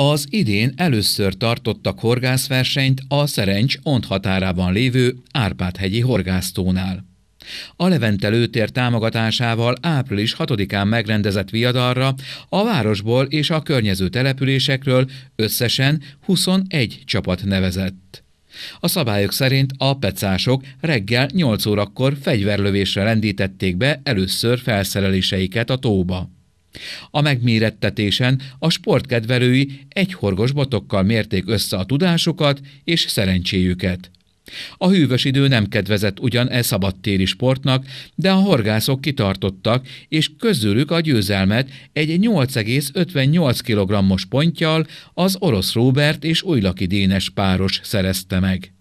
Az idén először tartottak horgászversenyt a Szerencs ont határában lévő Árpád-hegyi horgásztónál. A Levente lőtér támogatásával április 6-án megrendezett viadalra a városból és a környező településekről összesen 21 csapat nevezett. A szabályok szerint a pecások reggel 8 órakor fegyverlövésre rendítették be először felszereléseiket a tóba. A megmérettetésen a sportkedvelői egyhorgos botokkal mérték össze a tudásukat és szerencséjüket. A hűvös idő nem kedvezett ugyan e szabadtéri sportnak, de a horgászok kitartottak, és közülük a győzelmet egy 8,58 kg-os pontjal az orosz Róbert és Újlaki Dénes páros szerezte meg.